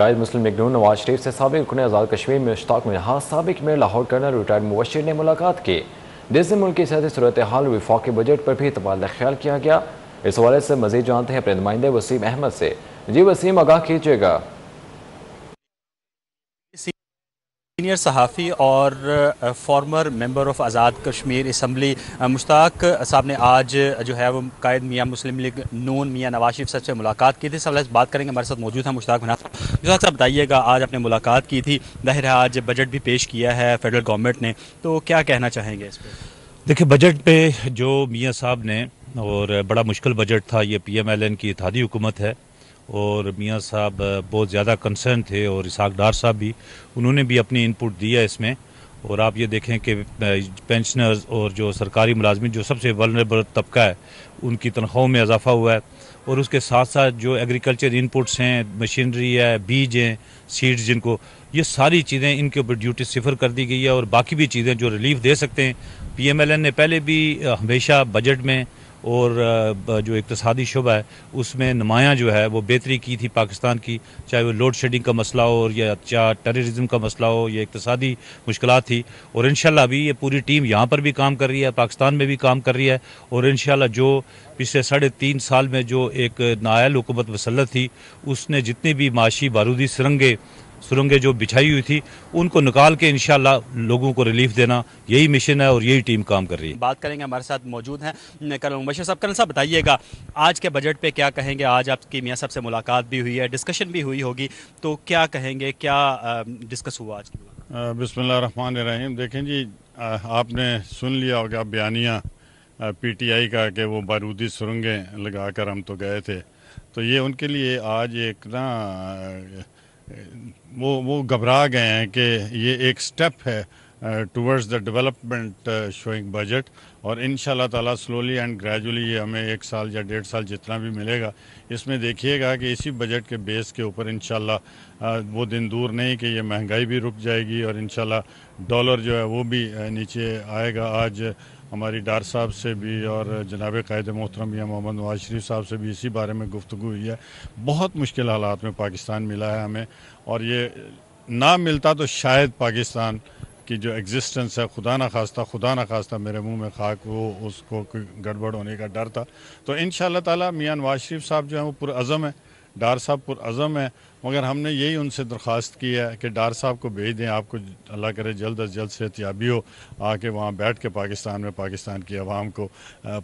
कायद मुस्लिम मखनून नवाज शरीफ से सबक रुकन आज़ाद कश्मीर में मुश्ताक मिनहा सबक mayor Lahore colonel retired Mubashir ने मुलाकात की जिससे मुल्क की सेहत सूरत हाल विफाक बजट पर भी तबादला ख्याल किया गया इस हवाले से मजीद जानते हैं अपने नुमाइंदे वसीम अहमद से जी वसीम आगाह कीजिएगा सीनियर सहाफ़ी और former member of Azad Kashmir assembly Mushtaq साहब ने आज uh, जो है वो कायद मियाँ मुस्लिम लीग नून मियाँ नवाज शरीफ साहब से मुलाकात की थी सब बात करेंगे हमारे साथ मौजूद है मुश्ताक मना मुश्ताक साहब बताइएगा आज आपने मुलाकात की थी जाहिर है आज बजट भी पेश किया है फेडरल गवर्नमेंट ने तो क्या कहना चाहेंगे इस पर देखिए बजट पे जो मियाँ साहब ने और बड़ा मुश्किल बजट था ये पी एम एल एन की इतिहादी हुकूमत है और मियाँ साहब बहुत ज़्यादा कंसर्न थे और इसाक डार साहब भी उन्होंने भी अपनी इनपुट दिया इसमें और आप ये देखें कि पेंशनर्स और जो सरकारी मुलाजमी जो सबसे वनरेबल तबका है उनकी तनख्वाहों में इजाफा हुआ है और उसके साथ साथ जो एग्रीकल्चर इनपुट्स हैं मशीनरी है बीज हैं सीड्स जिनको ये सारी चीज़ें इनके ऊपर ड्यूटी सिफर कर दी गई है और बाकी भी चीज़ें जो रिलीफ दे सकते हैं पीएमएलएन ने पहले भी हमेशा बजट में और जो इकतसादी शुबा है उसमें नुमायाँ जो है वो बेहतरी की थी पाकिस्तान की चाहे वो लोड शेडिंग का मसला हो या चाहे टेररिज्म का मसला हो या इकतसादी मुश्किल थी और इन अभी ये पूरी टीम यहाँ पर भी काम कर रही है पाकिस्तान में भी काम कर रही है और इन जो पिछले साढ़े तीन साल में जो एक नायल हुकूमत वसलत थी उसने जितनी भी माशी बारूदी सुरंगे सुरंगें जो बिछाई हुई थी उनको निकाल के इन लोगों को रिलीफ देना यही मिशन है और यही टीम काम कर रही है बात करेंगे हमारे साथ मौजूद हैं करण मुबशर साहब करण साहब बताइएगा आज के बजट पे क्या कहेंगे आज आपकी मियाँ साहब से मुलाकात भी हुई है डिस्कशन भी हुई होगी तो क्या कहेंगे क्या डिस्कस हुआ आज की बिसमान रहीम देखें जी आपने सुन लिया होगा बयानिया पीटीआई का कि वो बारूदी सुरंगें लगाकर हम तो गए थे तो ये उनके लिए आज एक ना वो वो घबरा गए हैं कि ये एक स्टेप है towards the development showing budget और इन ताला स्लोली एंड ग्रेजुअली ये हमें एक साल या डेढ़ साल जितना भी मिलेगा इसमें देखिएगा कि इसी बजट के बेस के ऊपर इन uh, वो दिन दूर नहीं कि ये महंगाई भी रुक जाएगी और इन डॉलर जो है वो भी uh, नीचे आएगा आज हमारी डार साहब से भी और जनाब कायद मोहतरम या मोहम्मद नवाज शरीफ साहब से भी इसी बारे में गुफ्तु हुई है बहुत मुश्किल हालात में पाकिस्तान मिला है हमें और ये ना मिलता तो शायद पाकिस्तान की जो एग्जिस्टेंस है खुदा ना खास्ता खुदा ना खास्ता मेरे मुंह में खाक वो उसको गड़बड़ होने का डर था तो इन ताला मियाँ नवाज शरीफ साहब जो हैं वो पुरज़म है डार साहब पुरज़म है मगर हमने यही उनसे दरख्वास्त की है कि डार साहब को भेज दें आपको अल्लाह करे जल्द अज जल्द सेहतियाबी हो आके वहाँ बैठ के पाकिस्तान में पाकिस्तान की आवाम को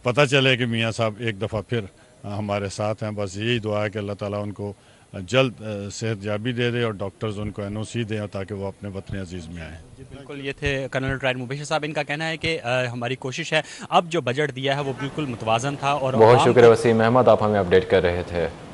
पता चले कि मियाँ साहब एक दफ़ा फिर हमारे साथ हैं बस यही दुआ है कि अल्लाह ताली उनको जल्द सेहत याबी दे दे और डॉक्टर्स उनको एन ओ सी दें ताकि वो अपने वतन अजीज़ में आएँ बिल्कुल ये थे कर्नल ट्रायल मुबेश साहब इनका कहना है कि हमारी कोशिश है अब जो बजट दिया है वो बिल्कुल मुतवाजन था और बहुत शुक्र वसीम अहमद आप हमें अपडेट कर रहे थे